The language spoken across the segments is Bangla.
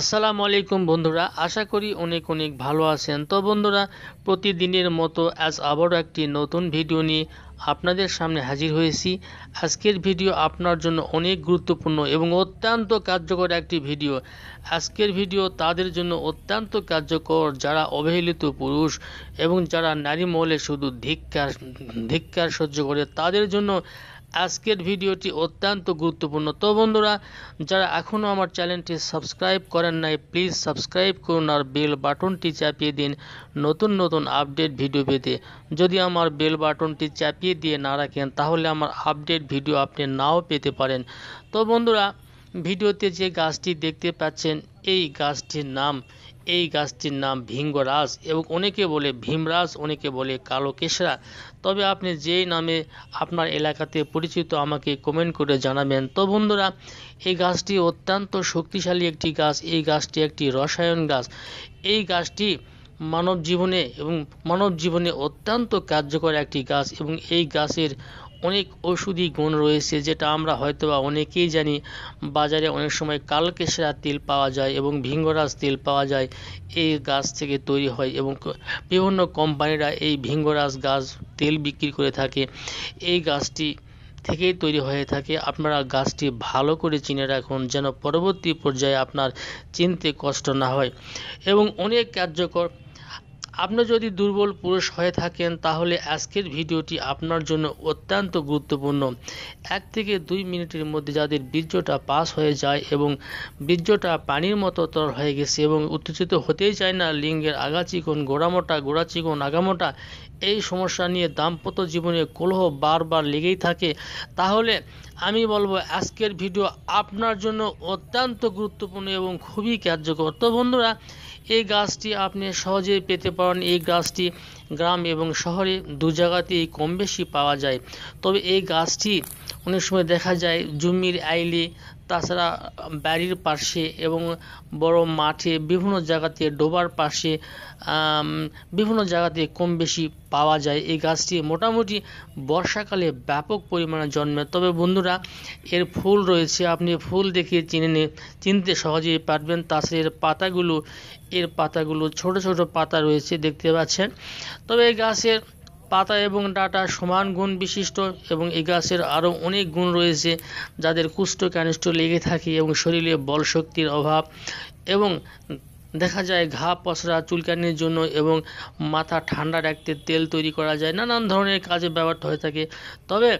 আসসালামু আলাইকুম বন্ধুরা আশা করি অনেক অনেক ভালো আছেন তো বন্ধুরা প্রতিদিনের মতো আজ আবারও একটি নতুন ভিডিও নিয়ে আপনাদের সামনে হাজির হয়েছি আজকের ভিডিও আপনার জন্য অনেক গুরুত্বপূর্ণ এবং অত্যন্ত কার্যকর একটি ভিডিও আজকের ভিডিও তাদের জন্য অত্যন্ত কার্যকর যারা অবহেলিত পুরুষ এবং যারা নারী মহলে শুধু ধিক্কার ধিক্কার সহ্য করে তাদের জন্য আজকের ভিডিওটি অত্যন্ত গুরুত্বপূর্ণ তো বন্ধুরা যারা এখনও আমার চ্যানেলটি সাবস্ক্রাইব করেন নাই প্লিজ সাবস্ক্রাইব করুন আর বেল বাটনটি চাপিয়ে দিন নতুন নতুন আপডেট ভিডিও পেতে যদি আমার বেল বাটনটি চাপিয়ে দিয়ে না রাখেন তাহলে আমার আপডেট ভিডিও আপনি নাও পেতে পারেন তো বন্ধুরা ভিডিওতে যে গাছটি দেখতে পাচ্ছেন এই গাছটির নাম এই গাছটির নাম ভিঙ্গরাস এবং অনেকে বলে ভীমরাস অনেকে বলে কালো কেশরা তবে আপনি যেই নামে আপনার এলাকাতে পরিচিত আমাকে কমেন্ট করে জানাবেন তো বন্ধুরা এই গাছটি অত্যন্ত শক্তিশালী একটি গাছ এই গাছটি একটি রসায়ন গাছ এই গাছটি মানব জীবনে এবং মানব জীবনে অত্যন্ত কার্যকর একটি গাছ এবং এই গাছের অনেক ওষুধি গুণ রয়েছে যেটা আমরা হয়তো বা অনেকেই জানি বাজারে অনেক সময় কালকেশরা তেল পাওয়া যায় এবং ভিঙ্গরাজ তেল পাওয়া যায় এই গাছ থেকে তৈরি হয় এবং বিভিন্ন কোম্পানিরা এই ভিঙ্গরাজ গাছ তেল বিক্রি করে থাকে এই গাছটি থেকেই তৈরি হয়ে থাকে আপনারা গাছটি ভালো করে চিনে রাখুন যেন পরবর্তী পর্যায়ে আপনার চিনতে কষ্ট না হয় এবং অনেক কার্যকর আপনি যদি দুর্বল পুরুষ হয়ে থাকেন তাহলে আজকের ভিডিওটি আপনার জন্য অত্যন্ত গুরুত্বপূর্ণ এক থেকে দুই মিনিটের মধ্যে যাদের বীর্যটা পাস হয়ে যায় এবং বীর্যটা পানির মতো তর হয়ে গেছে এবং উত্তেজিত হতেই চায় না লিঙ্গের আগাচিকন গোড়ামোটা গোড়াচিকন আগামোটা এই সমস্যা নিয়ে দাম্পত্য জীবনে কলহ বারবার লেগেই থাকে তাহলে আমি বলবো আজকের ভিডিও আপনার জন্য অত্যন্ত গুরুত্বপূর্ণ এবং খুবই কার্যকর তো বন্ধুরা এই গাছটি আপনি সহজেই পেতে পারেন এই গাছটি গ্রাম এবং শহরে দু জায়গাতেই কম বেশি পাওয়া যায় তবে এই গাছটি অনেক সময় দেখা যায় জমির আইলে তাছাড়া বাড়ির পাশে এবং বড় মাঠে বিভিন্ন জায়গাতে ডোবার পাশে বিভিন্ন জায়গাতে কম বেশি পাওয়া যায় এই গাছটি মোটামুটি বর্ষাকালে ব্যাপক পরিমাণে জন্মে তবে বন্ধুরা এর ফুল রয়েছে আপনি ফুল দেখে চিনে চিনতে সহজেই পারবেন তাছাড়া এর পাতাগুলো এর পাতাগুলো ছোট ছোট পাতা রয়েছে দেখতে পাচ্ছেন তবে এই গাছের পাতা এবং ডাটা সমান গুণ বিশিষ্ট এবং এ গাছের আরও অনেক গুণ রয়েছে যাদের কুষ্ঠ কানিষ্ঠ লেগে থাকে এবং শরীরে বল শক্তির অভাব এবং দেখা যায় ঘা পশরা চুলকানির জন্য এবং মাথা ঠান্ডা রাখতে তেল তৈরি করা যায় নানান ধরনের কাজে ব্যবহৃত হয়ে থাকে তবে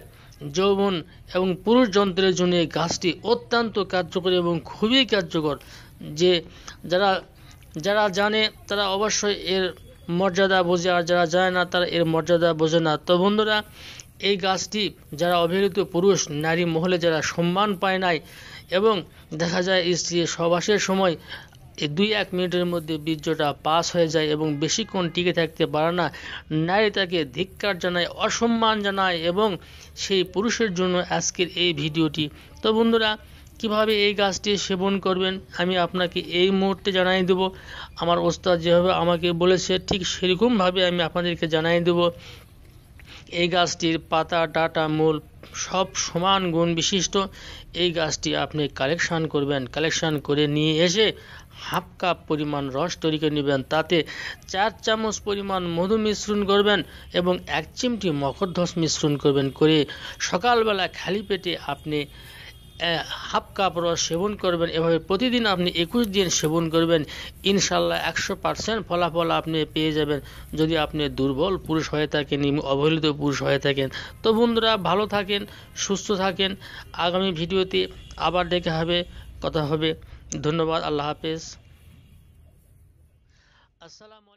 যৌবন এবং পুরুষ যন্ত্রের জন্য এই গাছটি অত্যন্ত কার্যকরী এবং খুবই কার্যকর যে যারা যারা জানে তারা অবশ্যই এর মর্যাদা বোঝে আর যারা জানে না তারা এর মর্যাদা বোঝে না তো বন্ধুরা এই গাছটি যারা অবহেলিত পুরুষ নারী মহলে যারা সম্মান পায় নাই এবং দেখা যায় স্ত্রী সবাসের সময় দুই এক মিনিটের মধ্যে বীর্যটা পাস হয়ে যায় এবং বেশিক্ষণ টিকে থাকতে পারে না নারী তাকে ধিক্কার জানায় অসম্মান জানায় এবং সেই পুরুষের জন্য আজকের এই ভিডিওটি তো বন্ধুরা কিভাবে এই গাছটি সেবন করবেন আমি আপনাকে এই মুহূর্তে জানিয়ে দেব আমার ওস্তাদ যেভাবে আমাকে বলেছে ঠিক সেরকমভাবে আমি আপনাদেরকে জানিয়ে দেব এই গাছটির পাতা ডাটা মূল সব সমান গুণ বিশিষ্ট এই গাছটি আপনি কালেকশান করবেন কালেকশান করে নিয়ে এসে হাফ কাপ পরিমাণ রস তৈরি করে নেবেন তাতে চার চামচ পরিমাণ মধু মিশ্রণ করবেন এবং এক চিমটি মকরধ্বস মিশ্রণ করবেন করে সকালবেলা খালি পেটে আপনি হাফ কাপ রস সেবন করবেন এভাবে প্রতিদিন আপনি একুশ দিন সেবন করবেন ইনশাল্লাহ একশো পার্সেন্ট ফলাফল আপনি পেয়ে যাবেন যদি আপনি দুর্বল পুরুষ হয়ে থাকেন অবহেলিত পুরুষ হয়ে থাকেন তো বন্ধুরা ভালো থাকেন সুস্থ থাকেন আগামী ভিডিওতে আবার ডেকে হবে কথা হবে ধন্যবাদ আল্লাহ হাফেজ আসসালামু